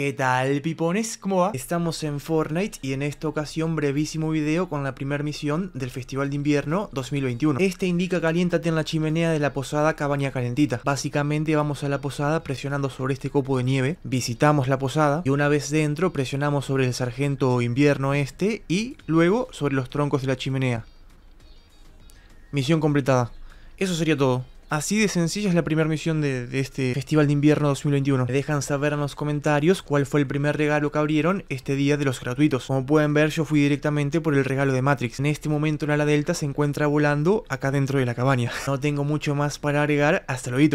¿Qué tal, pipones? ¿Cómo va? Estamos en Fortnite y en esta ocasión brevísimo video con la primera misión del Festival de Invierno 2021. Este indica caliéntate en la chimenea de la posada Cabaña Calentita. Básicamente vamos a la posada presionando sobre este copo de nieve, visitamos la posada y una vez dentro presionamos sobre el sargento invierno este y luego sobre los troncos de la chimenea. Misión completada. Eso sería todo. Así de sencilla es la primera misión de, este Festival de Invierno 2021. dejan saber en los comentarios cuál fue el primer regalo que abrieron este día de los gratuitos. Como pueden ver, yo fui directamente por el regalo de Matrix. En este momento la delta se encuentra volando acá dentro de la cabaña. No tengo mucho más para agregar, hasta luego.